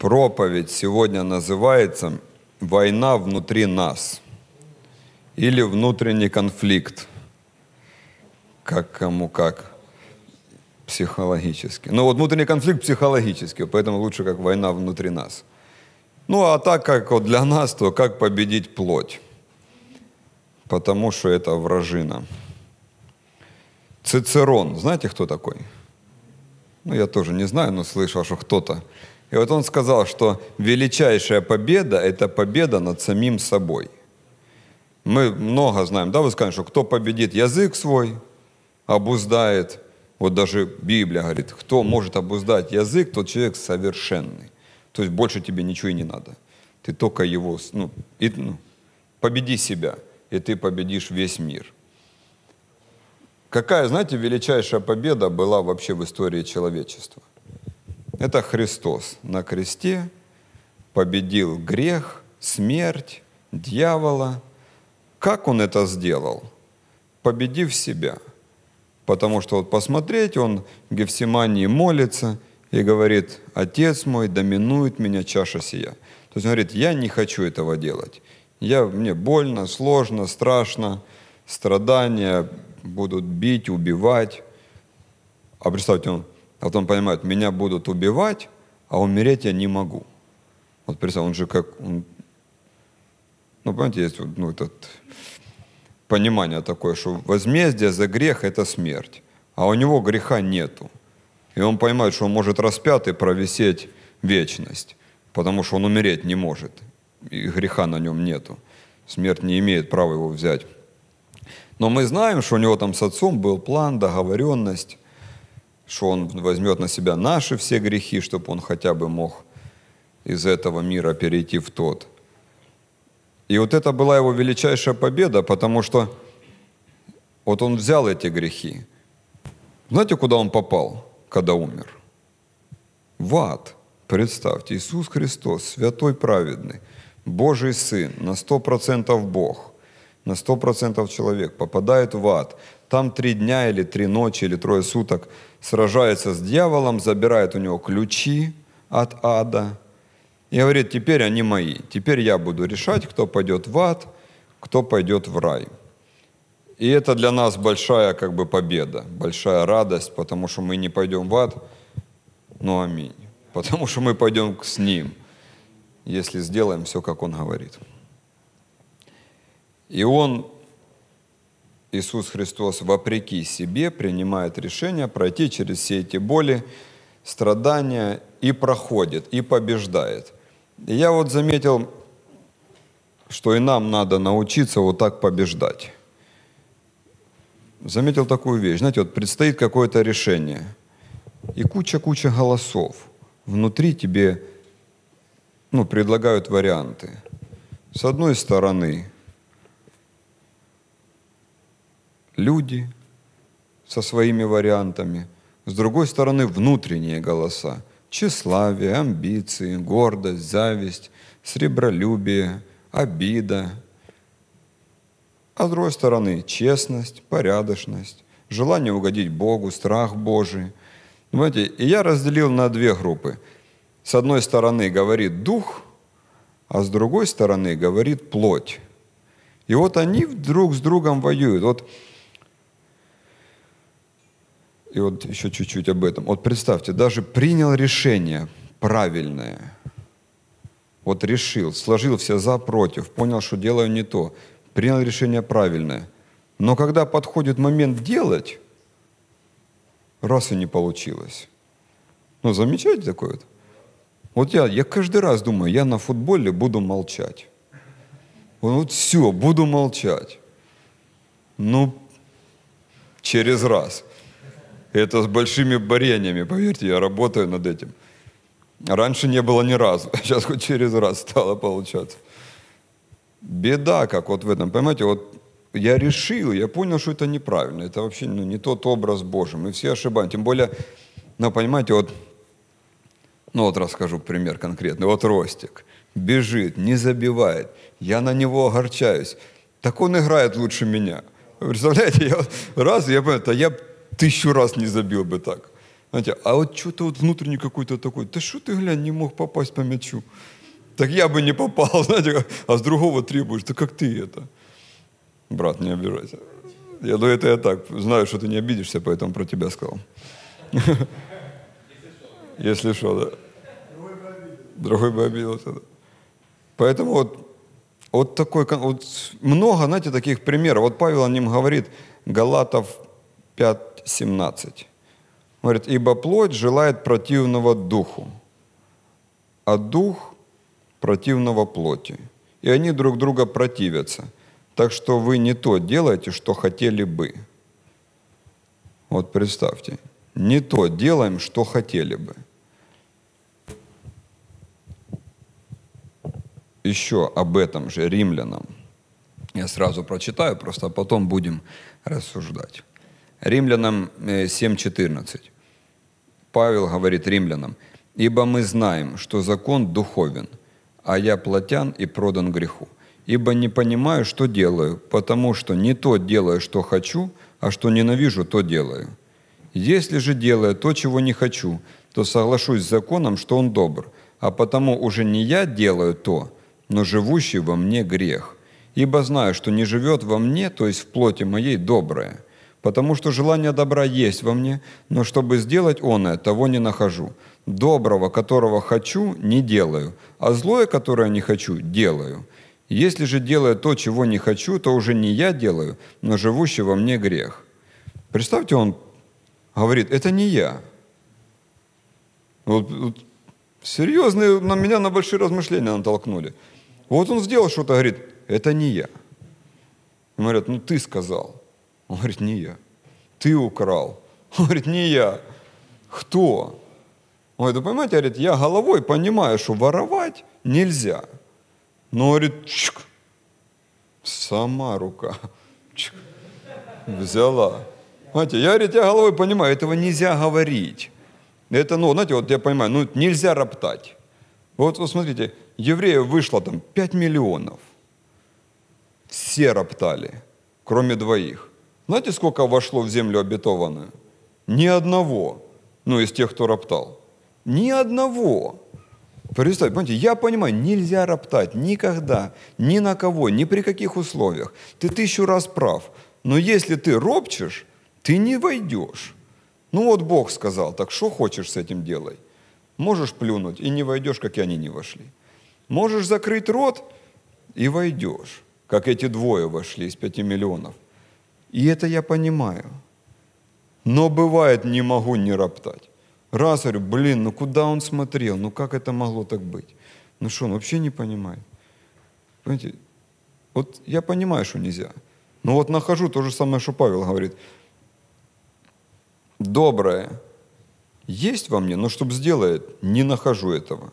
проповедь сегодня называется «Война внутри нас» или «Внутренний конфликт». Как кому как. Психологически. Ну вот внутренний конфликт психологически, поэтому лучше как «Война внутри нас». Ну а так как вот для нас, то как победить плоть? Потому что это вражина. Цицерон, знаете, кто такой? Ну, я тоже не знаю, но слышал, что кто-то и вот он сказал, что величайшая победа – это победа над самим собой. Мы много знаем, да, вы скажете, что кто победит язык свой, обуздает, вот даже Библия говорит, кто может обуздать язык, тот человек совершенный. То есть больше тебе ничего и не надо. Ты только его, ну, и, ну победи себя, и ты победишь весь мир. Какая, знаете, величайшая победа была вообще в истории человечества? Это Христос на кресте победил грех, смерть, дьявола. Как он это сделал? Победив себя. Потому что вот посмотреть, он в Гефсимании молится и говорит, «Отец мой, доминует меня чаша сия». То есть он говорит, «Я не хочу этого делать. Я, мне больно, сложно, страшно, страдания будут бить, убивать». А представьте, он а потом понимают меня будут убивать, а умереть я не могу. Вот представь, он же как... Он, ну, понимаете, есть ну, этот, понимание такое, что возмездие за грех – это смерть, а у него греха нету. И он понимает, что он может распятый провисеть вечность, потому что он умереть не может, и греха на нем нету. Смерть не имеет права его взять. Но мы знаем, что у него там с отцом был план, договоренность, что он возьмет на себя наши все грехи, чтобы он хотя бы мог из этого мира перейти в тот. И вот это была его величайшая победа, потому что вот он взял эти грехи. Знаете, куда он попал, когда умер? В ад. Представьте, Иисус Христос, святой праведный, Божий Сын, на сто процентов Бог, на сто процентов человек, попадает в ад. Там три дня или три ночи или трое суток – сражается с дьяволом, забирает у него ключи от ада и говорит, теперь они мои, теперь я буду решать, кто пойдет в ад, кто пойдет в рай. И это для нас большая как бы победа, большая радость, потому что мы не пойдем в ад, ну аминь, потому что мы пойдем с Ним, если сделаем все, как Он говорит. И Он Иисус Христос вопреки себе принимает решение пройти через все эти боли, страдания и проходит, и побеждает. И я вот заметил, что и нам надо научиться вот так побеждать. Заметил такую вещь. Знаете, вот предстоит какое-то решение, и куча-куча голосов. Внутри тебе ну, предлагают варианты. С одной стороны – люди со своими вариантами, с другой стороны внутренние голоса, тщеславие, амбиции, гордость, зависть, сребролюбие, обида. А с другой стороны честность, порядочность, желание угодить Богу, страх Божий. Понимаете, и я разделил на две группы. С одной стороны говорит дух, а с другой стороны говорит плоть. И вот они друг с другом воюют. Вот и вот еще чуть-чуть об этом. Вот представьте, даже принял решение правильное. Вот решил, сложил все за, против, понял, что делаю не то. Принял решение правильное. Но когда подходит момент делать, раз и не получилось. Ну, замечаете такое вот? Вот я, я каждый раз думаю, я на футболе буду молчать. Вот все, буду молчать. Ну, через раз – это с большими борениями, поверьте, я работаю над этим. Раньше не было ни разу, сейчас хоть через раз стало получаться. Беда как вот в этом, понимаете, вот я решил, я понял, что это неправильно, это вообще ну, не тот образ Божий, мы все ошибаем. Тем более, ну, понимаете, вот, ну, вот расскажу пример конкретный. Вот Ростик бежит, не забивает, я на него огорчаюсь. Так он играет лучше меня. Представляете, я раз, я понял, я тысячу раз не забил бы так. Знаете, а вот что-то вот внутренний какой-то такой, да что ты, глянь, не мог попасть по мячу. Так я бы не попал, знаете, а с другого требуешь, да как ты это? Брат, не обижайся. Я до это я так знаю, что ты не обидишься, поэтому про тебя сказал. Если что, да. Другой бы обиделся. Да. Поэтому вот, вот такой, вот много, знаете, таких примеров. Вот Павел о нем говорит, Галатов 5, 17. говорит, ибо плоть желает противного духу, а дух противного плоти. И они друг друга противятся. Так что вы не то делаете, что хотели бы. Вот представьте, не то делаем, что хотели бы. Еще об этом же римлянам. Я сразу прочитаю, просто потом будем рассуждать. Римлянам 7.14. Э, Павел говорит римлянам, «Ибо мы знаем, что закон духовен, а я платян и продан греху. Ибо не понимаю, что делаю, потому что не то делаю, что хочу, а что ненавижу, то делаю. Если же делаю то, чего не хочу, то соглашусь с законом, что он добр, а потому уже не я делаю то, но живущий во мне грех. Ибо знаю, что не живет во мне, то есть в плоти моей доброе – потому что желание добра есть во мне, но чтобы сделать оное, того не нахожу. Доброго, которого хочу, не делаю, а злое, которое не хочу, делаю. Если же делаю то, чего не хочу, то уже не я делаю, но живущий во мне грех». Представьте, он говорит, это не я. Вот, вот, серьезные на меня на большие размышления натолкнули. Вот он сделал что-то, говорит, это не я. Говорят, ну ты сказал. Он говорит, не я. Ты украл. Он говорит, не я. Кто? Он говорит, вы понимаете, говорит, я головой понимаю, что воровать нельзя. Но, говорит, чик, сама рука чик, взяла. Понимаете, я, говорит, я головой понимаю, этого нельзя говорить. Это, ну, знаете, вот я понимаю, ну, нельзя роптать. Вот, вот смотрите, евреев вышло там 5 миллионов. Все роптали, кроме двоих. Знаете, сколько вошло в землю обетованную? Ни одного, ну, из тех, кто роптал. Ни одного. Представьте, понимаете, я понимаю, нельзя роптать никогда, ни на кого, ни при каких условиях. Ты тысячу раз прав. Но если ты ропчешь, ты не войдешь. Ну вот Бог сказал, так что хочешь с этим делай? Можешь плюнуть и не войдешь, как и они не вошли. Можешь закрыть рот и войдешь, как эти двое вошли из пяти миллионов. И это я понимаю. Но бывает, не могу не роптать. Раз говорю, блин, ну куда он смотрел? Ну как это могло так быть? Ну что, он вообще не понимает? Понимаете, вот я понимаю, что нельзя. Но вот нахожу то же самое, что Павел говорит. Доброе есть во мне, но чтобы сделать, не нахожу этого.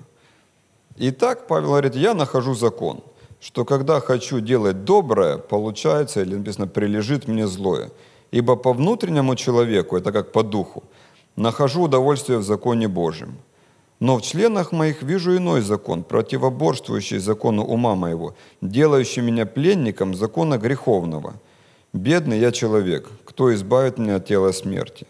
И так Павел говорит, я нахожу закон – что когда хочу делать доброе, получается, или написано, прилежит мне злое. Ибо по внутреннему человеку, это как по духу, нахожу удовольствие в законе Божьем. Но в членах моих вижу иной закон, противоборствующий закону ума моего, делающий меня пленником закона греховного. Бедный я человек, кто избавит меня от тела смерти.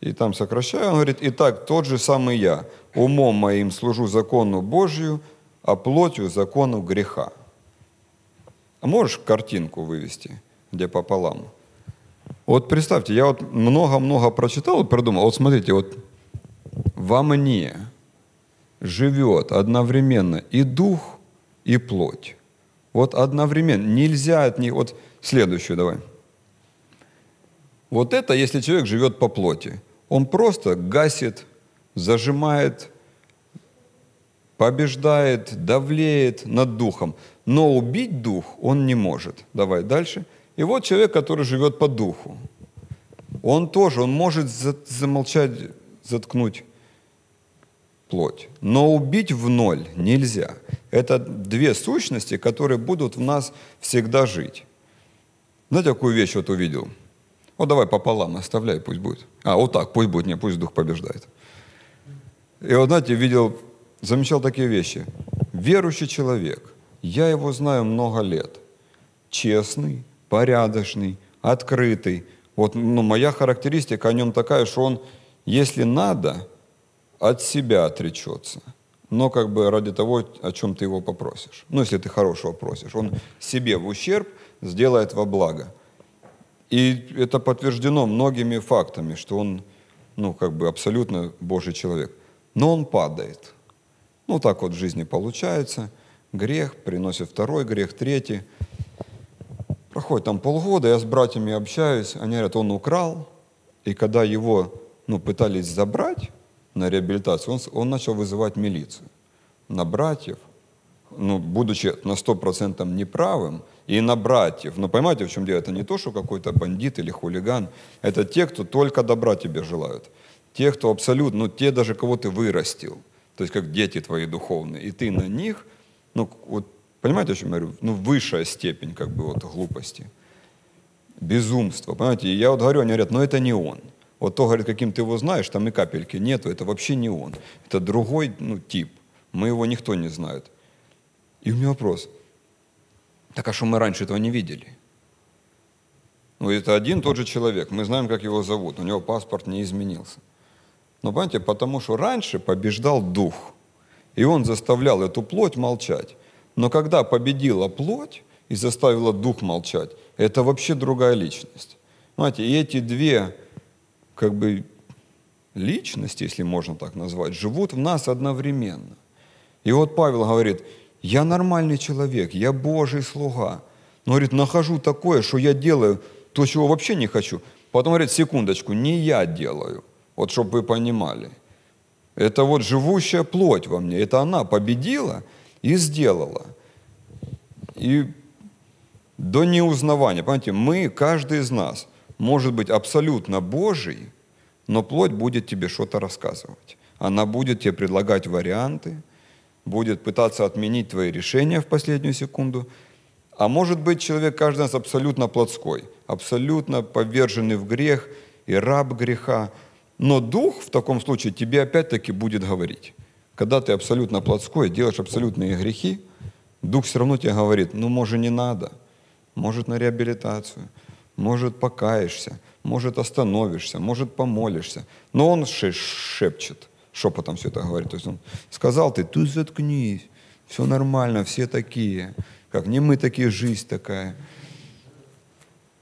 И там сокращаю, он говорит, итак, тот же самый я, умом моим служу закону Божию, а плотью – закону греха. А можешь картинку вывести, где пополам? Вот представьте, я вот много-много прочитал и придумал. Вот смотрите, вот во мне живет одновременно и дух, и плоть. Вот одновременно. Нельзя от них... Вот следующую давай. Вот это, если человек живет по плоти. Он просто гасит, зажимает, побеждает, давлеет над духом. Но убить дух он не может. Давай дальше. И вот человек, который живет по духу, он тоже, он может замолчать, заткнуть плоть. Но убить в ноль нельзя. Это две сущности, которые будут в нас всегда жить. Знаете, какую вещь вот увидел? Вот давай пополам оставляй, пусть будет. А, вот так, пусть будет, не, пусть дух побеждает. И вот, знаете, видел замечал такие вещи. Верующий человек, я его знаю много лет, честный, порядочный, открытый. Вот ну, моя характеристика о нем такая, что он, если надо, от себя отречется. Но как бы ради того, о чем ты его попросишь. Ну, если ты хорошего просишь. Он себе в ущерб сделает во благо. И это подтверждено многими фактами, что он, ну, как бы абсолютно Божий человек. Но он падает. Ну, так вот в жизни получается. Грех приносит второй грех, третий. Проходит там полгода, я с братьями общаюсь, они говорят, он украл, и когда его ну, пытались забрать на реабилитацию, он, он начал вызывать милицию на братьев, ну, будучи на 100% неправым, и на братьев. Но понимаете, в чем дело? Это не то, что какой-то бандит или хулиган. Это те, кто только добра тебе желают. Те, кто абсолютно, ну, те даже, кого ты вырастил то есть как дети твои духовные, и ты на них, ну, вот, понимаете, о чем я говорю? Ну, высшая степень, как бы, вот, глупости, безумства, понимаете? И я вот говорю, они говорят, но это не он. Вот то, говорит, каким ты его знаешь, там и капельки нету, это вообще не он. Это другой, ну, тип. Мы его никто не знает. И у меня вопрос, так а что мы раньше этого не видели? Ну, это один тот же человек, мы знаем, как его зовут, у него паспорт не изменился. Но ну, понимаете, потому что раньше побеждал дух, и он заставлял эту плоть молчать. Но когда победила плоть и заставила дух молчать, это вообще другая личность. Понимаете, и эти две как бы личности, если можно так назвать, живут в нас одновременно. И вот Павел говорит, я нормальный человек, я Божий слуга. Но, говорит, нахожу такое, что я делаю то, чего вообще не хочу. Потом говорит, секундочку, не я делаю – вот чтобы вы понимали. Это вот живущая плоть во мне. Это она победила и сделала. И до неузнавания. Понимаете, мы, каждый из нас, может быть абсолютно Божий, но плоть будет тебе что-то рассказывать. Она будет тебе предлагать варианты, будет пытаться отменить твои решения в последнюю секунду. А может быть, человек каждый из нас абсолютно плотской, абсолютно поверженный в грех и раб греха – но дух в таком случае тебе опять-таки будет говорить. Когда ты абсолютно плотской, делаешь абсолютные грехи, дух все равно тебе говорит, ну, может, не надо, может, на реабилитацию, может, покаешься, может, остановишься, может, помолишься. Но он шепчет, шепотом все это говорит. То есть он сказал, ты тут заткнись, все нормально, все такие. Как не мы такие, жизнь такая.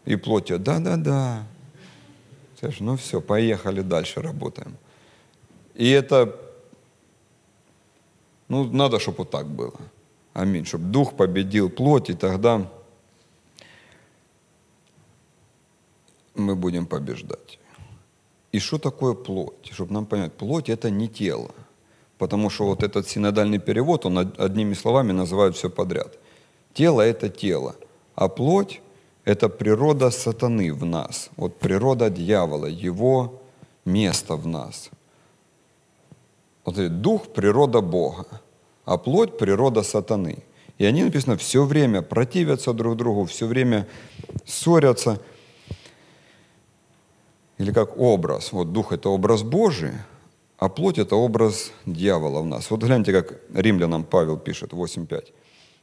И плоть, да-да-да, Скажешь, ну все, поехали дальше работаем. И это, ну, надо, чтобы вот так было. Аминь. Чтобы дух победил плоть, и тогда мы будем побеждать. И что такое плоть? Чтобы нам понять, плоть – это не тело. Потому что вот этот синодальный перевод, он одними словами называет все подряд. Тело – это тело, а плоть это природа сатаны в нас, вот природа дьявола, его место в нас. Вот дух – природа Бога, а плоть – природа сатаны. И они, написано, все время противятся друг другу, все время ссорятся. Или как образ. Вот дух – это образ Божий, а плоть – это образ дьявола в нас. Вот гляньте, как римлянам Павел пишет, 8.5.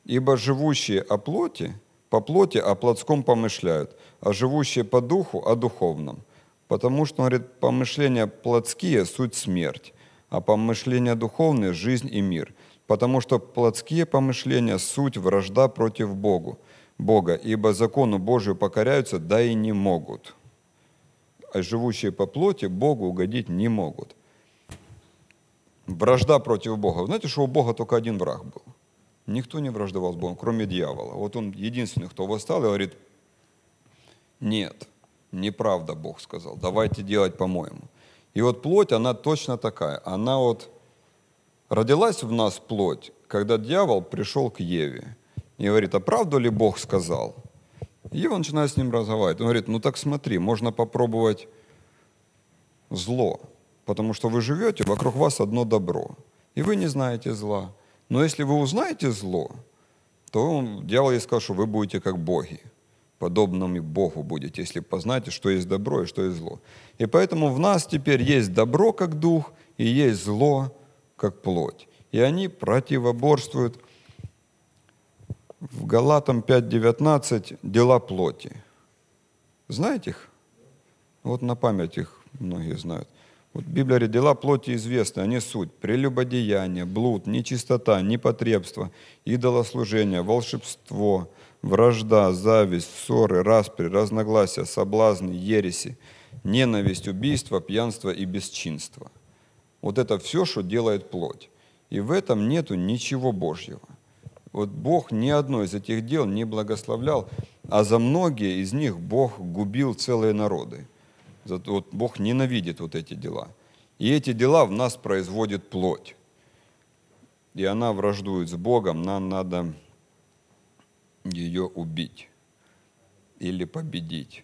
«Ибо живущие о плоти – по плоти о а плотском помышляют, а живущие по духу о духовном. Потому что, говорит, помышления плотские – суть смерть, а помышления духовные – жизнь и мир. Потому что плотские помышления – суть вражда против Богу, Бога, ибо закону Божию покоряются, да и не могут. А живущие по плоти Богу угодить не могут. Вражда против Бога. Знаете, что у Бога только один враг был – Никто не враждовал с Богом, кроме дьявола. Вот он единственный, кто восстал и говорит, нет, неправда Бог сказал, давайте делать по-моему. И вот плоть, она точно такая. Она вот родилась в нас плоть, когда дьявол пришел к Еве и говорит, а правду ли Бог сказал? Ева начинает с ним разговаривать. Он говорит, ну так смотри, можно попробовать зло, потому что вы живете, вокруг вас одно добро, и вы не знаете зла. Но если вы узнаете зло, то дьявол ей сказал, что вы будете как боги, подобными Богу будете, если познаете, что есть добро и что есть зло. И поэтому в нас теперь есть добро как дух и есть зло как плоть. И они противоборствуют в Галатам 5.19 дела плоти. Знаете их? Вот на память их многие знают. Вот Библия говорит, дела плоти известны, они суть. Прелюбодеяние, блуд, нечистота, непотребство, идолослужение, волшебство, вражда, зависть, ссоры, распри, разногласия, соблазны, ереси, ненависть, убийство, пьянство и бесчинство. Вот это все, что делает плоть. И в этом нету ничего Божьего. Вот Бог ни одно из этих дел не благословлял, а за многие из них Бог губил целые народы. Вот Бог ненавидит вот эти дела. И эти дела в нас производит плоть. И она враждует с Богом, нам надо ее убить или победить.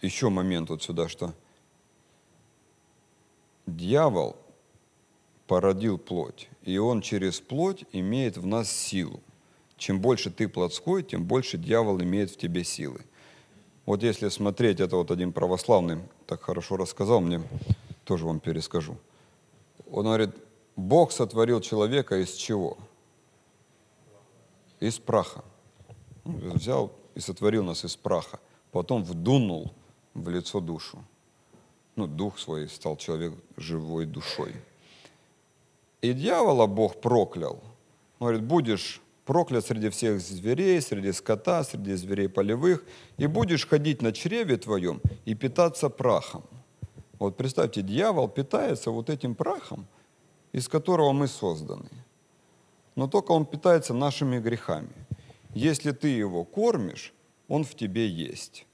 Еще момент вот сюда, что дьявол породил плоть, и он через плоть имеет в нас силу. Чем больше ты плотской, тем больше дьявол имеет в тебе силы. Вот если смотреть, это вот один православный так хорошо рассказал мне, тоже вам перескажу. Он говорит, Бог сотворил человека из чего? Из праха. Он взял и сотворил нас из праха. Потом вдунул в лицо душу. Ну, дух свой стал человек живой душой. И дьявола Бог проклял. Он говорит, будешь проклят среди всех зверей, среди скота, среди зверей полевых, и будешь ходить на чреве твоем и питаться прахом». Вот представьте, дьявол питается вот этим прахом, из которого мы созданы. Но только он питается нашими грехами. Если ты его кормишь, он в тебе есть.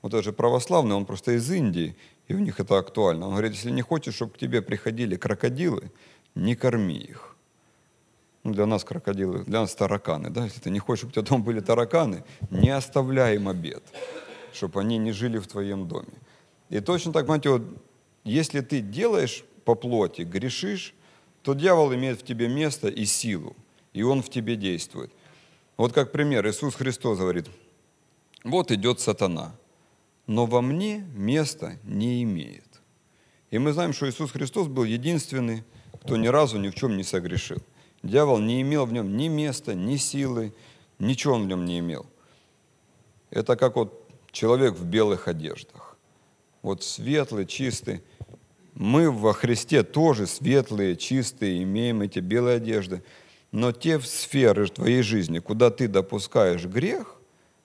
Вот даже православный, он просто из Индии, и у них это актуально. Он говорит, если не хочешь, чтобы к тебе приходили крокодилы, не корми их. Ну для нас крокодилы, для нас тараканы, да, если ты не хочешь, чтобы у тебя дома были тараканы, не оставляй им обед, чтобы они не жили в твоем доме. И точно так, мать его, если ты делаешь по плоти, грешишь, то дьявол имеет в тебе место и силу, и он в тебе действует. Вот как пример, Иисус Христос говорит, вот идет сатана, но во мне места не имеет. И мы знаем, что Иисус Христос был единственный, кто ни разу ни в чем не согрешил. Дьявол не имел в нем ни места, ни силы, ничего он в нем не имел. Это как вот человек в белых одеждах. Вот светлый, чистый. Мы во Христе тоже светлые, чистые, имеем эти белые одежды. Но те сферы твоей жизни, куда ты допускаешь грех,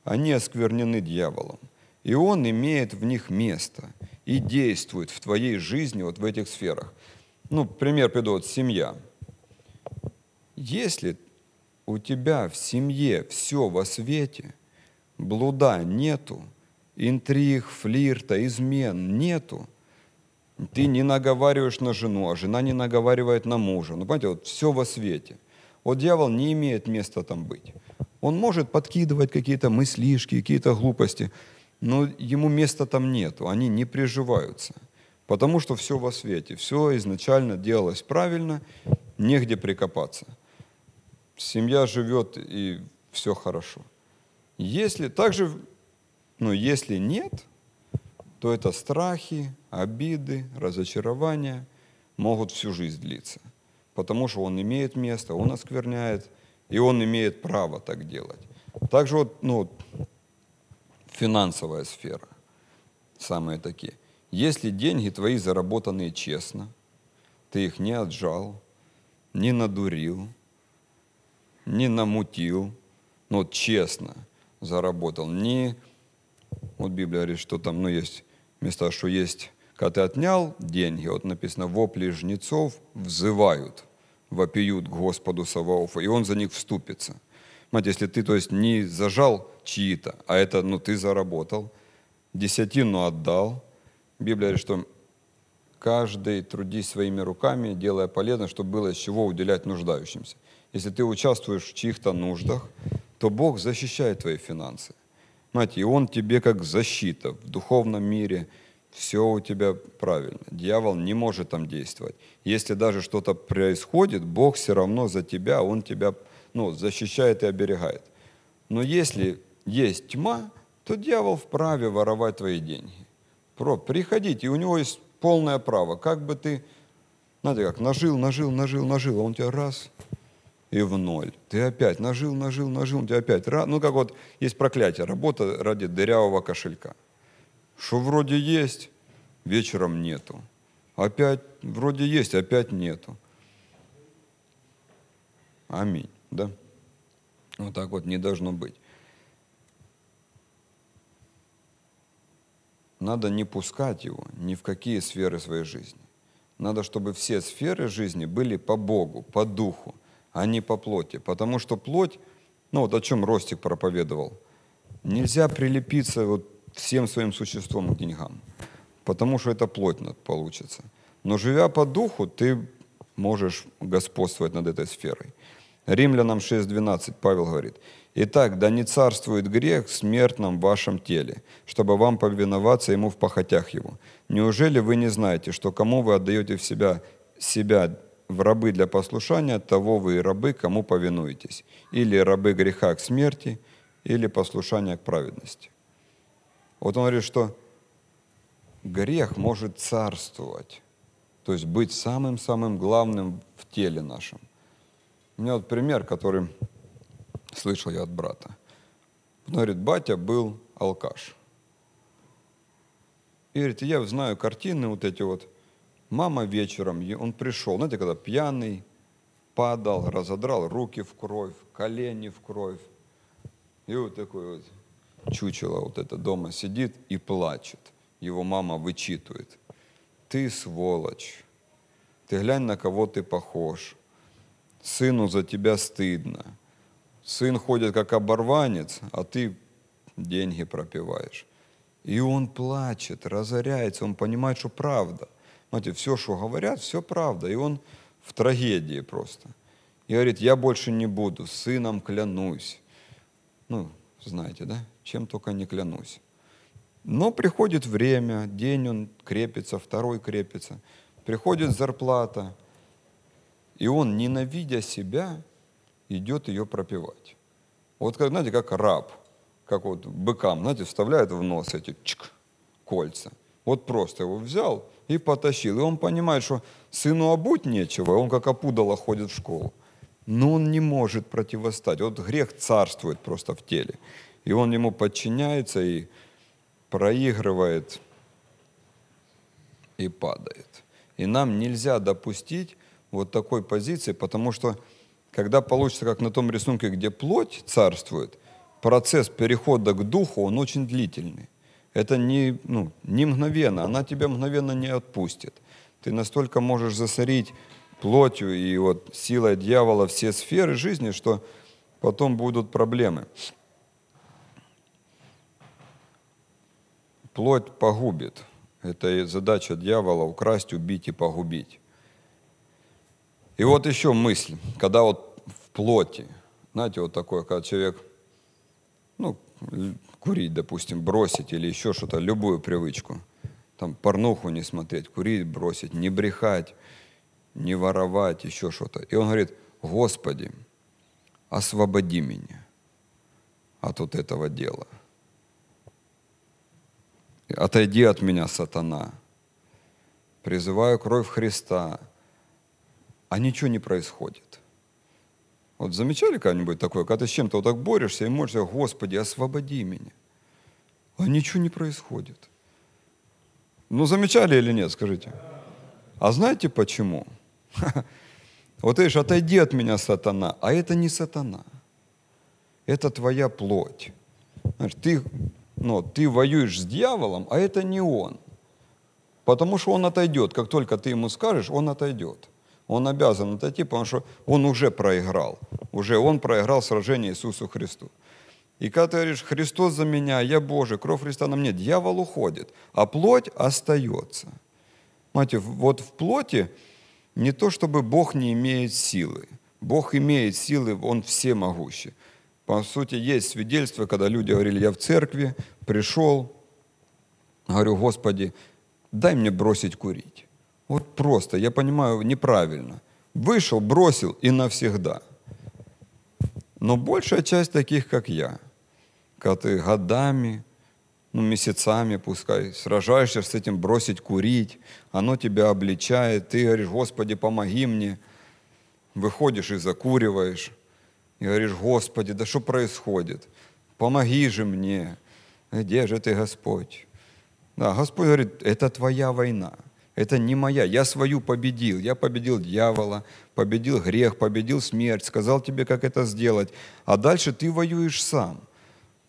они осквернены дьяволом. И он имеет в них место и действует в твоей жизни вот в этих сферах. Ну, пример приду, вот семья – если у тебя в семье все во свете, блуда нету, интриг, флирта, измен нету, ты не наговариваешь на жену, а жена не наговаривает на мужа. Ну, понимаете, вот все во свете. Вот дьявол не имеет места там быть. Он может подкидывать какие-то мыслишки, какие-то глупости, но ему места там нету, они не приживаются. Потому что все во свете, все изначально делалось правильно, негде прикопаться семья живет и все хорошо. Если также, ну, если нет, то это страхи, обиды, разочарования могут всю жизнь длиться. Потому что он имеет место, он оскверняет, и он имеет право так делать. Также вот, ну, финансовая сфера, самые такие. Если деньги твои заработанные честно, ты их не отжал, не надурил, не намутил, ну вот честно заработал, не, вот Библия говорит, что там, ну есть места, что есть, когда ты отнял деньги, вот написано, вопли жнецов взывают, вопиют к Господу Саваофу, и он за них вступится. Понимаете, если ты, то есть, не зажал чьи-то, а это, ну, ты заработал, десятину отдал, Библия говорит, что каждый трудись своими руками, делая полезно, чтобы было из чего уделять нуждающимся если ты участвуешь в чьих-то нуждах, то Бог защищает твои финансы. Знаете, и Он тебе как защита в духовном мире, все у тебя правильно. Дьявол не может там действовать. Если даже что-то происходит, Бог все равно за тебя, Он тебя ну, защищает и оберегает. Но если есть тьма, то дьявол вправе воровать твои деньги. Про, приходите, и у него есть полное право. Как бы ты, знаете как, нажил, нажил, нажил, нажил, а он тебя раз – и в ноль. Ты опять нажил, нажил, нажил, ты опять... Ну, как вот есть проклятие, работа ради дырявого кошелька. Что вроде есть, вечером нету. Опять вроде есть, опять нету. Аминь, да? Вот так вот не должно быть. Надо не пускать его ни в какие сферы своей жизни. Надо, чтобы все сферы жизни были по Богу, по Духу – а не по плоти. Потому что плоть, ну вот о чем Ростик проповедовал, нельзя прилепиться вот всем своим существом к деньгам, потому что это плотно получится. Но живя по духу, ты можешь господствовать над этой сферой. Римлянам 6.12 Павел говорит, «Итак, да не царствует грех в смертном вашем теле, чтобы вам повиноваться ему в похотях его. Неужели вы не знаете, что кому вы отдаете в себя, себя в рабы для послушания, того вы и рабы, кому повинуетесь. Или рабы греха к смерти, или послушания к праведности. Вот он говорит, что грех может царствовать, то есть быть самым-самым главным в теле нашем. У меня вот пример, который слышал я от брата. Он говорит, батя был алкаш. И говорит, я знаю картины вот эти вот – Мама вечером, он пришел, знаете, когда пьяный, падал, разодрал руки в кровь, колени в кровь. И вот такой вот чучело вот это дома сидит и плачет. Его мама вычитывает. Ты сволочь. Ты глянь, на кого ты похож. Сыну за тебя стыдно. Сын ходит как оборванец, а ты деньги пропиваешь. И он плачет, разоряется, он понимает, что правда – знаете, все, что говорят, все правда. И он в трагедии просто. И говорит, я больше не буду, сыном клянусь. Ну, знаете, да, чем только не клянусь. Но приходит время, день он крепится, второй крепится. Приходит зарплата, и он, ненавидя себя, идет ее пропивать. Вот, как, знаете, как раб, как вот быкам, знаете, вставляют в нос эти чик, кольца – вот просто его взял и потащил. И он понимает, что сыну обуть нечего, он как опудало ходит в школу. Но он не может противостать. Вот грех царствует просто в теле. И он ему подчиняется и проигрывает и падает. И нам нельзя допустить вот такой позиции, потому что когда получится, как на том рисунке, где плоть царствует, процесс перехода к духу, он очень длительный это не, ну, не мгновенно, она тебя мгновенно не отпустит. Ты настолько можешь засорить плотью и вот силой дьявола все сферы жизни, что потом будут проблемы. Плоть погубит. Это и задача дьявола – украсть, убить и погубить. И вот еще мысль, когда вот в плоти, знаете, вот такое, когда человек, ну, курить, допустим, бросить или еще что-то, любую привычку. Там порнуху не смотреть, курить бросить, не брехать, не воровать, еще что-то. И он говорит, Господи, освободи меня от вот этого дела. Отойди от меня, сатана. Призываю кровь Христа. А ничего не происходит. Вот замечали когда-нибудь такое, когда ты с чем-то вот так борешься и молишься, Господи, освободи меня. А ничего не происходит. Ну, замечали или нет, скажите? А знаете почему? Вот видишь, отойди от меня, сатана. А это не сатана. Это твоя плоть. Знаешь, ты, ну, ты воюешь с дьяволом, а это не он. Потому что он отойдет. Как только ты ему скажешь, он отойдет. Он обязан отойти, типа, потому что он уже проиграл. Уже он проиграл сражение Иисусу Христу. И когда ты говоришь, Христос за меня, я Божий, кровь Христа на мне, дьявол уходит, а плоть остается. Понимаете, вот в плоти не то, чтобы Бог не имеет силы. Бог имеет силы, Он всемогущий. По сути, есть свидетельство, когда люди говорили, я в церкви, пришел, говорю, Господи, дай мне бросить курить. Вот просто, я понимаю, неправильно. Вышел, бросил и навсегда. Но большая часть таких, как я, коты годами, ну, месяцами пускай, сражаешься с этим бросить курить, оно тебя обличает, ты говоришь, Господи, помоги мне, выходишь и закуриваешь, и говоришь, Господи, да что происходит? Помоги же мне, где же ты, Господь? Да, Господь говорит, это твоя война – это не моя. Я свою победил. Я победил дьявола, победил грех, победил смерть, сказал тебе, как это сделать. А дальше ты воюешь сам.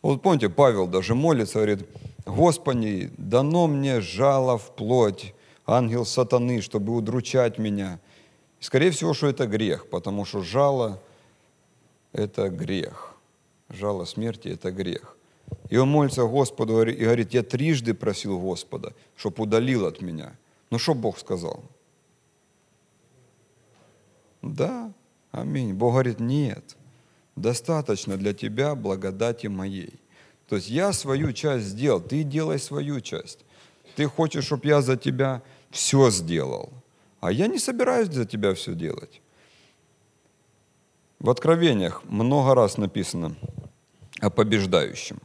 Вот помните, Павел даже молится, говорит, «Господи, дано мне жало в плоть, ангел сатаны, чтобы удручать меня». И скорее всего, что это грех, потому что жало – это грех. Жало смерти – это грех. И он молится Господу и говорит, «Я трижды просил Господа, чтобы удалил от меня». Ну, что Бог сказал? Да, аминь. Бог говорит, нет, достаточно для тебя благодати моей. То есть я свою часть сделал, ты делай свою часть. Ты хочешь, чтобы я за тебя все сделал, а я не собираюсь за тебя все делать. В Откровениях много раз написано о побеждающем.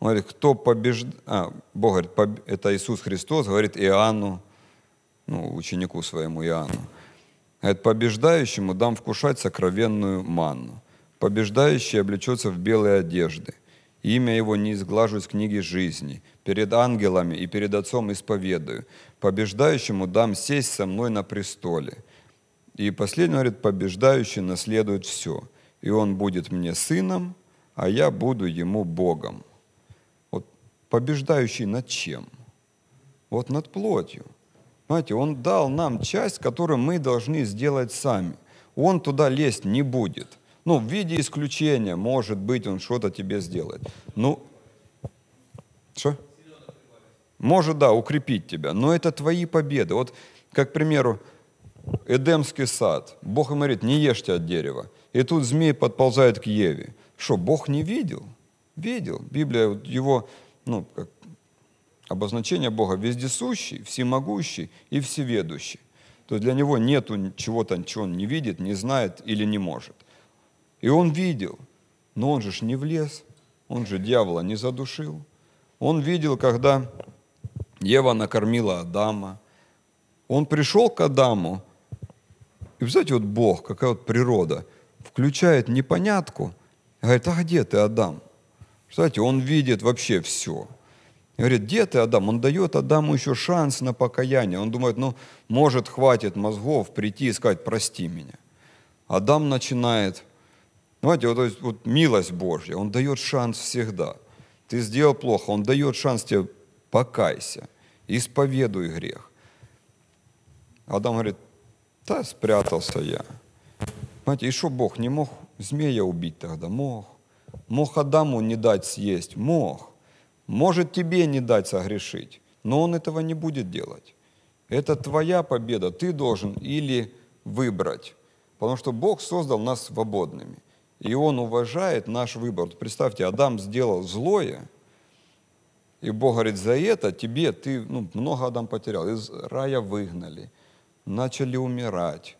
Он говорит, кто побеждает, а, Бог говорит, поб... это Иисус Христос, говорит Иоанну, ну, ученику своему Иоанну. Говорит, побеждающему дам вкушать сокровенную манну. Побеждающий облечется в белые одежды. Имя его не изглажу из книги жизни. Перед ангелами и перед отцом исповедую. Побеждающему дам сесть со мной на престоле. И последний говорит, побеждающий наследует все. И он будет мне сыном, а я буду ему Богом побеждающий над чем? Вот над плотью. Знаете, Он дал нам часть, которую мы должны сделать сами. Он туда лезть не будет. Ну, в виде исключения, может быть, он что-то тебе сделает. Ну, что? Может, да, укрепить тебя, но это твои победы. Вот, как, к примеру, Эдемский сад. Бог им говорит, не ешьте от дерева. И тут змей подползает к Еве. Что, Бог не видел? Видел. Библия его ну, как обозначение Бога, вездесущий, всемогущий и всеведущий. То есть для него нет чего-то, чего он не видит, не знает или не может. И он видел, но он же ж не влез, он же дьявола не задушил. Он видел, когда Ева накормила Адама. Он пришел к Адаму, и, знаете, вот Бог, какая вот природа, включает непонятку, говорит, а где ты, Адам? Кстати, он видит вообще все. И говорит, где ты, Адам? Он дает Адаму еще шанс на покаяние. Он думает, ну, может, хватит мозгов прийти и сказать, прости меня. Адам начинает, знаете, вот, вот милость Божья, он дает шанс всегда. Ты сделал плохо, он дает шанс тебе покайся, исповедуй грех. Адам говорит, да, спрятался я. Знаете, и что Бог не мог змея убить тогда? Мог. Мог Адаму не дать съесть? Мог. Может тебе не дать согрешить, но он этого не будет делать. Это твоя победа, ты должен или выбрать. Потому что Бог создал нас свободными. И Он уважает наш выбор. Представьте, Адам сделал злое, и Бог говорит, за это тебе, ты ну, много Адам потерял. Из рая выгнали, начали умирать,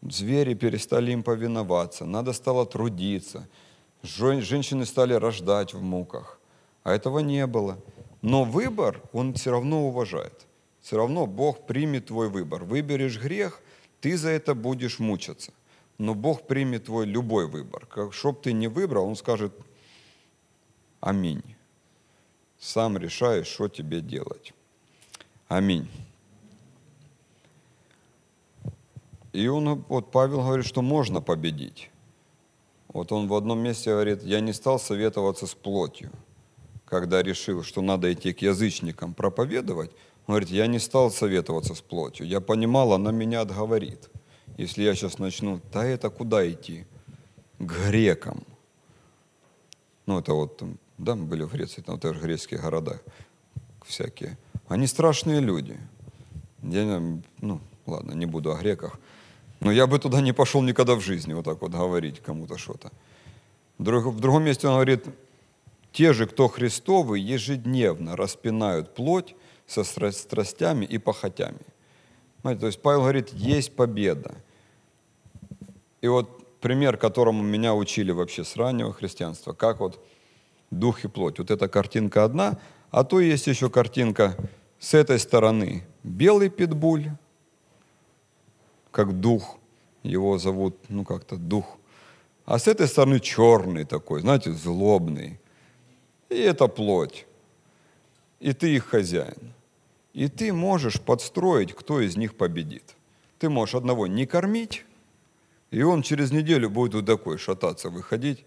звери перестали им повиноваться, надо стало трудиться – женщины стали рождать в муках, а этого не было. Но выбор он все равно уважает. Все равно Бог примет твой выбор. Выберешь грех, ты за это будешь мучиться. Но Бог примет твой любой выбор. Как, чтоб ты не выбрал, Он скажет «Аминь». Сам решаешь, что тебе делать. Аминь. И он, вот Павел говорит, что можно победить. Вот он в одном месте говорит, я не стал советоваться с плотью, когда решил, что надо идти к язычникам проповедовать. Он говорит, я не стал советоваться с плотью, я понимал, она меня отговорит. Если я сейчас начну, да это куда идти? К грекам. Ну, это вот, там, да, мы были в Греции, там тоже греческие города всякие. Они страшные люди. Я, ну, ладно, не буду о греках. Но ну, я бы туда не пошел никогда в жизни, вот так вот говорить кому-то что-то. В другом месте он говорит, те же, кто Христовы, ежедневно распинают плоть со страстями и похотями. Знаете, то есть Павел говорит, есть победа. И вот пример, которому меня учили вообще с раннего христианства, как вот дух и плоть. Вот эта картинка одна, а то есть еще картинка с этой стороны. Белый питбуль, как дух. Его зовут, ну как-то дух. А с этой стороны черный такой, знаете, злобный. И это плоть. И ты их хозяин. И ты можешь подстроить, кто из них победит. Ты можешь одного не кормить, и он через неделю будет вот такой шататься, выходить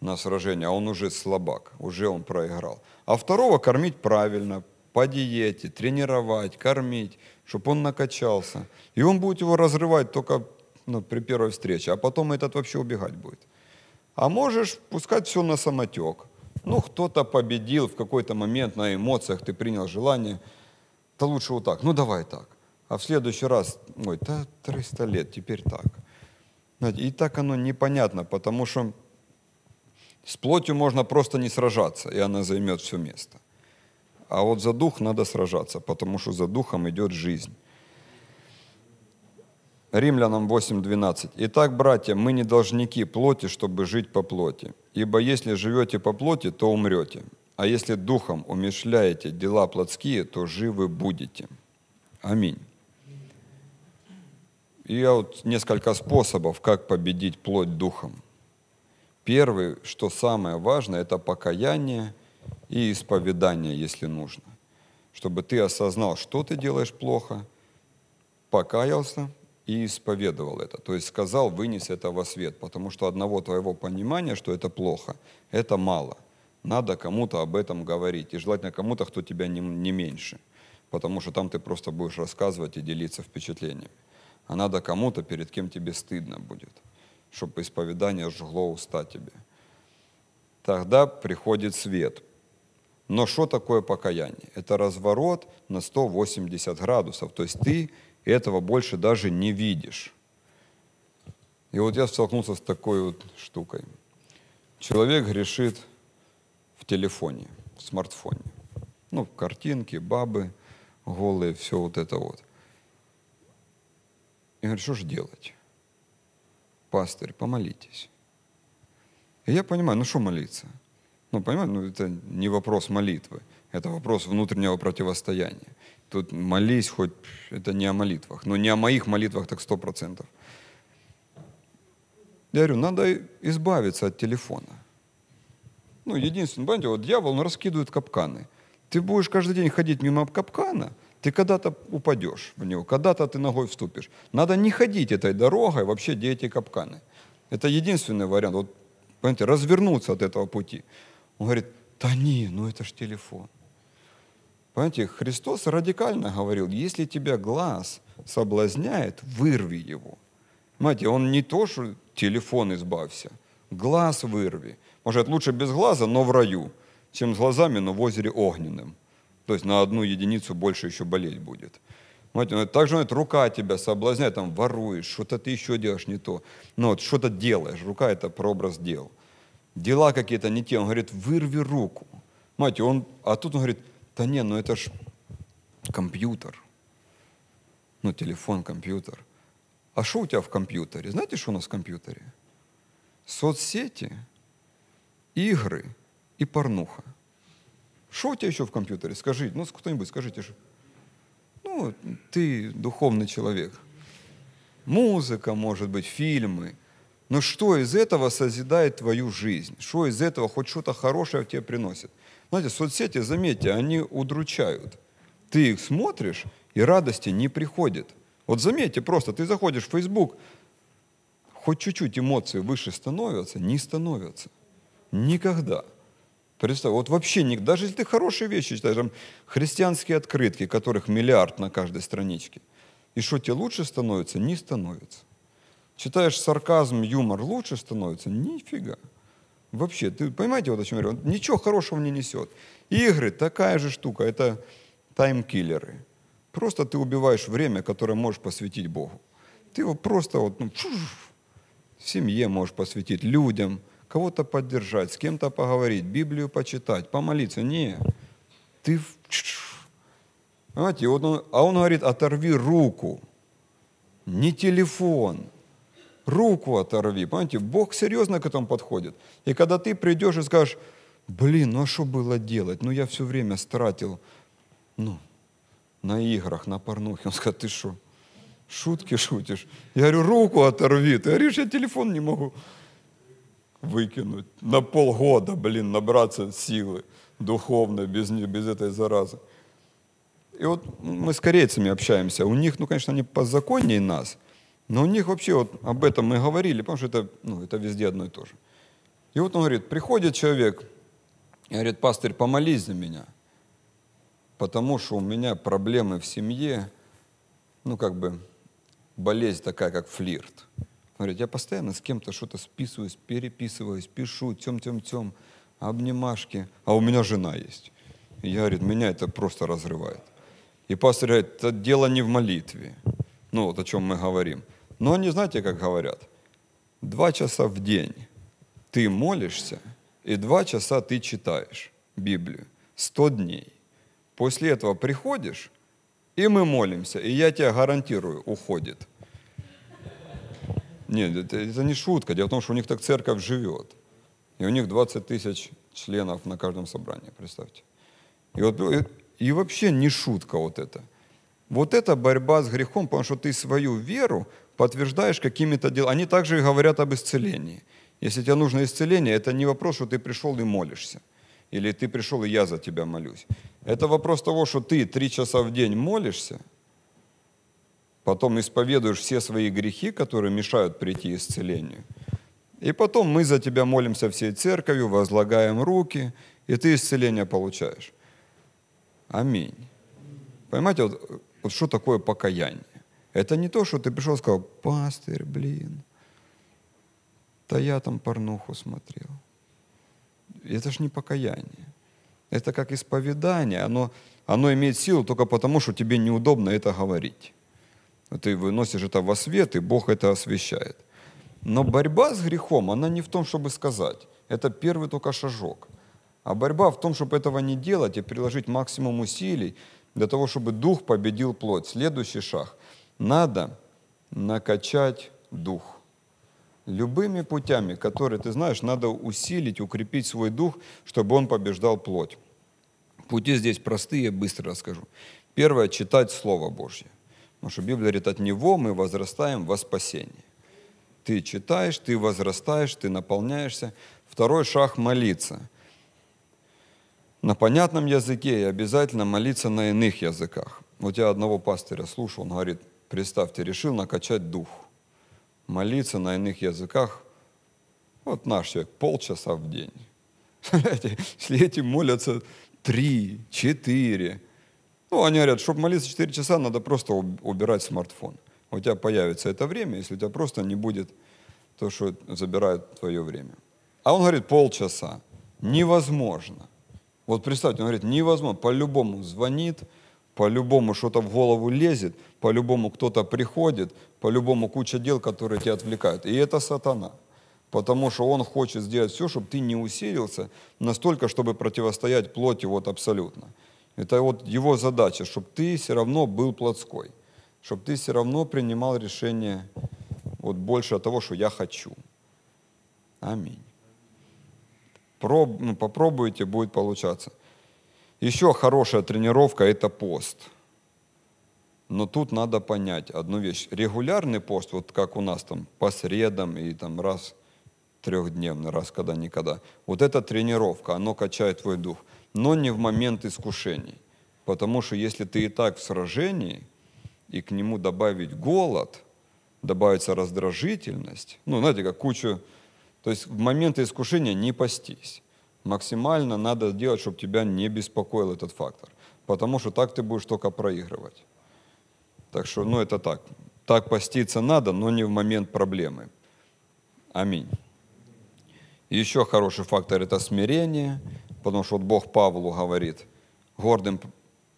на сражение, а он уже слабак, уже он проиграл. А второго кормить правильно, по диете, тренировать, кормить – чтобы он накачался. И он будет его разрывать только ну, при первой встрече, а потом этот вообще убегать будет. А можешь пускать все на самотек. Ну, кто-то победил в какой-то момент на эмоциях, ты принял желание. Да лучше вот так, ну давай так. А в следующий раз, ой, да 300 лет, теперь так. И так оно непонятно, потому что с плотью можно просто не сражаться, и она займет все место. А вот за дух надо сражаться, потому что за духом идет жизнь. Римлянам 8.12. «Итак, братья, мы не должники плоти, чтобы жить по плоти. Ибо если живете по плоти, то умрете. А если духом умешляете дела плотские, то живы будете». Аминь. И я вот несколько способов, как победить плоть духом. Первый, что самое важное, это покаяние – и исповедание, если нужно, чтобы ты осознал, что ты делаешь плохо, покаялся и исповедовал это. То есть сказал, вынес это во свет, потому что одного твоего понимания, что это плохо, это мало. Надо кому-то об этом говорить, и желательно кому-то, кто тебя не, не меньше, потому что там ты просто будешь рассказывать и делиться впечатлениями. А надо кому-то, перед кем тебе стыдно будет, чтобы исповедание жгло уста тебе. Тогда приходит свет – но что такое покаяние? Это разворот на 180 градусов. То есть ты этого больше даже не видишь. И вот я столкнулся с такой вот штукой. Человек грешит в телефоне, в смартфоне. Ну, картинки, бабы, голые, все вот это вот. И говорит, что же делать? Пастырь, помолитесь. И я понимаю, ну что молиться? Ну, понимаете, ну, это не вопрос молитвы, это вопрос внутреннего противостояния. Тут молись хоть, это не о молитвах, но не о моих молитвах, так сто процентов. Я говорю, надо избавиться от телефона. Ну, единственное, понимаете, вот дьявол, он раскидывает капканы. Ты будешь каждый день ходить мимо капкана, ты когда-то упадешь в него, когда-то ты ногой вступишь. Надо не ходить этой дорогой, вообще, дети капканы. Это единственный вариант. Вот, понимаете, развернуться от этого пути. Он говорит, да не, ну это ж телефон. Понимаете, Христос радикально говорил, если тебя глаз соблазняет, вырви его. Понимаете, он не то, что телефон избавься, глаз вырви. Может, лучше без глаза, но в раю, чем с глазами, но в озере огненным. То есть на одну единицу больше еще болеть будет. Понимаете, ну, также говорит, ну, рука тебя соблазняет, там воруешь, что-то ты еще делаешь не то. Но ну, вот что-то делаешь, рука это прообраз дел дела какие-то не те. Он говорит, вырви руку. мать он, а тут он говорит, да не, ну это ж компьютер. Ну, телефон, компьютер. А что у тебя в компьютере? Знаете, что у нас в компьютере? Соцсети, игры и порнуха. Что у тебя еще в компьютере? Скажите, ну кто-нибудь скажите же. Ну, ты духовный человек. Музыка, может быть, фильмы, но что из этого созидает твою жизнь? Что из этого хоть что-то хорошее тебе приносит? Знаете, соцсети, заметьте, они удручают. Ты их смотришь, и радости не приходит. Вот заметьте просто, ты заходишь в Facebook, хоть чуть-чуть эмоции выше становятся, не становятся. Никогда. Представь, вот вообще, даже если ты хорошие вещи читаешь, там христианские открытки, которых миллиард на каждой страничке, и что тебе лучше становится, не становится. Читаешь сарказм, юмор, лучше становится? Нифига. Вообще, ты понимаете, вот о чем я говорю? ничего хорошего не несет. Игры такая же штука, это таймкиллеры. Просто ты убиваешь время, которое можешь посвятить Богу. Ты его просто вот, ну, фуф, семье можешь посвятить, людям, кого-то поддержать, с кем-то поговорить, Библию почитать, помолиться. Не, ты... Понимаете, вот он, а он говорит, оторви руку, не телефон, руку оторви. Понимаете, Бог серьезно к этому подходит. И когда ты придешь и скажешь, блин, ну а что было делать? Ну я все время стратил, ну, на играх, на порнухе. Он скажет, ты что, шутки шутишь? Я говорю, руку оторви. Ты говоришь, я телефон не могу выкинуть. На полгода, блин, набраться силы духовной без, без этой заразы. И вот мы с корейцами общаемся. У них, ну, конечно, они позаконнее нас – но у них вообще вот об этом мы говорили, потому что это, ну, это везде одно и то же. И вот он говорит, приходит человек, и говорит, пастырь, помолись за меня, потому что у меня проблемы в семье, ну, как бы, болезнь такая, как флирт. Он говорит, я постоянно с кем-то что-то списываюсь, переписываюсь, пишу, тем-тем-тем, обнимашки, а у меня жена есть. И я, говорит, меня это просто разрывает. И пастор говорит, это дело не в молитве ну вот о чем мы говорим. Но они, знаете, как говорят, два часа в день ты молишься, и два часа ты читаешь Библию, сто дней. После этого приходишь, и мы молимся, и я тебе гарантирую, уходит. Нет, это, это не шутка, дело в том, что у них так церковь живет. И у них 20 тысяч членов на каждом собрании, представьте. И, вот, и, и вообще не шутка вот это. Вот это борьба с грехом, потому что ты свою веру подтверждаешь какими-то делами. Они также и говорят об исцелении. Если тебе нужно исцеление, это не вопрос, что ты пришел и молишься. Или ты пришел, и я за тебя молюсь. Это вопрос того, что ты три часа в день молишься, потом исповедуешь все свои грехи, которые мешают прийти исцелению. И потом мы за тебя молимся всей церковью, возлагаем руки, и ты исцеление получаешь. Аминь. Понимаете, вот вот что такое покаяние. Это не то, что ты пришел и сказал, пастырь, блин, да я там порнуху смотрел. Это ж не покаяние. Это как исповедание. Оно, оно имеет силу только потому, что тебе неудобно это говорить. Ты выносишь это во свет, и Бог это освещает. Но борьба с грехом, она не в том, чтобы сказать. Это первый только шажок. А борьба в том, чтобы этого не делать и приложить максимум усилий, для того, чтобы дух победил плоть. Следующий шаг. Надо накачать дух. Любыми путями, которые ты знаешь, надо усилить, укрепить свой дух, чтобы он побеждал плоть. Пути здесь простые, быстро расскажу. Первое – читать Слово Божье. Потому что Библия говорит, от Него мы возрастаем во спасение. Ты читаешь, ты возрастаешь, ты наполняешься. Второй шаг – молиться – на понятном языке и обязательно молиться на иных языках. Вот я одного пастыря слушал, он говорит, представьте, решил накачать дух, молиться на иных языках, вот наш человек, полчаса в день. Представляете, если эти молятся три, четыре, ну, они говорят, чтобы молиться четыре часа, надо просто убирать смартфон. У тебя появится это время, если у тебя просто не будет то, что забирает твое время. А он говорит, полчаса. Невозможно. Вот представьте, он говорит, невозможно, по-любому звонит, по-любому что-то в голову лезет, по-любому кто-то приходит, по-любому куча дел, которые тебя отвлекают. И это сатана. Потому что он хочет сделать все, чтобы ты не усилился настолько, чтобы противостоять плоти вот абсолютно. Это вот его задача, чтобы ты все равно был плотской, чтобы ты все равно принимал решение вот больше от того, что я хочу. Аминь. Проб, ну, попробуйте, будет получаться. Еще хорошая тренировка – это пост. Но тут надо понять одну вещь. Регулярный пост, вот как у нас там по средам и там раз трехдневный, раз когда-никогда. Вот эта тренировка, она качает твой дух. Но не в момент искушений. Потому что если ты и так в сражении, и к нему добавить голод, добавится раздражительность, ну, знаете, как кучу то есть в моменты искушения не постись. Максимально надо сделать, чтобы тебя не беспокоил этот фактор. Потому что так ты будешь только проигрывать. Так что, ну это так. Так поститься надо, но не в момент проблемы. Аминь. Еще хороший фактор – это смирение, потому что вот Бог Павлу говорит, гордым,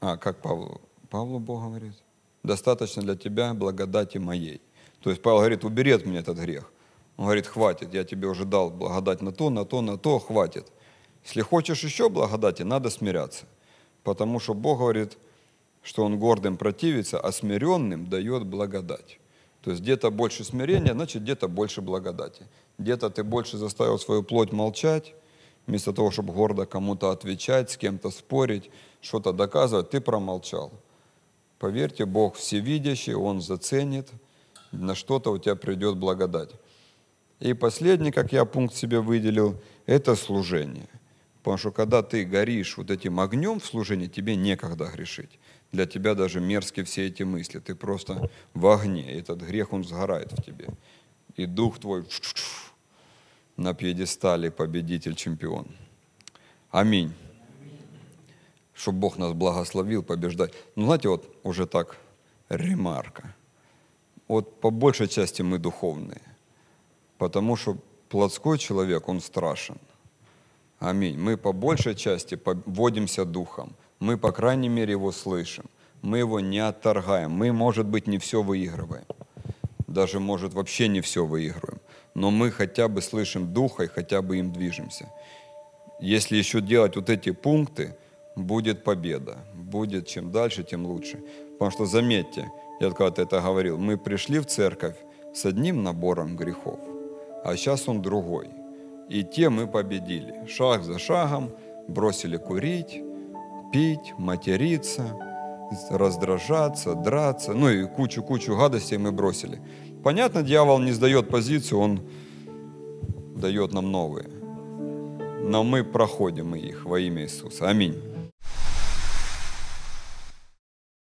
а как Павлу? Павлу Бог говорит, достаточно для тебя благодати моей. То есть Павел говорит, убери от меня этот грех. Он говорит, хватит, я тебе уже дал благодать на то, на то, на то, хватит. Если хочешь еще благодати, надо смиряться. Потому что Бог говорит, что Он гордым противится, а смиренным дает благодать. То есть где-то больше смирения, значит где-то больше благодати. Где-то ты больше заставил свою плоть молчать, вместо того, чтобы гордо кому-то отвечать, с кем-то спорить, что-то доказывать, ты промолчал. Поверьте, Бог всевидящий, Он заценит, на что-то у тебя придет благодать. И последний, как я пункт себе выделил, это служение. Потому что когда ты горишь вот этим огнем в служении, тебе некогда грешить. Для тебя даже мерзки все эти мысли. Ты просто в огне. Этот грех, он сгорает в тебе. И дух твой на пьедестале победитель, чемпион. Аминь. Чтобы Бог нас благословил побеждать. Ну, знаете, вот уже так ремарка. Вот по большей части мы духовные потому что плотской человек, он страшен. Аминь. Мы по большей части водимся духом. Мы, по крайней мере, его слышим. Мы его не отторгаем. Мы, может быть, не все выигрываем. Даже, может, вообще не все выигрываем. Но мы хотя бы слышим духа и хотя бы им движемся. Если еще делать вот эти пункты, будет победа. Будет чем дальше, тем лучше. Потому что, заметьте, я когда-то это говорил, мы пришли в церковь с одним набором грехов – а сейчас он другой. И те мы победили. Шаг за шагом бросили курить, пить, материться, раздражаться, драться. Ну и кучу-кучу гадостей мы бросили. Понятно, дьявол не сдает позицию, он дает нам новые. Но мы проходим их во имя Иисуса. Аминь.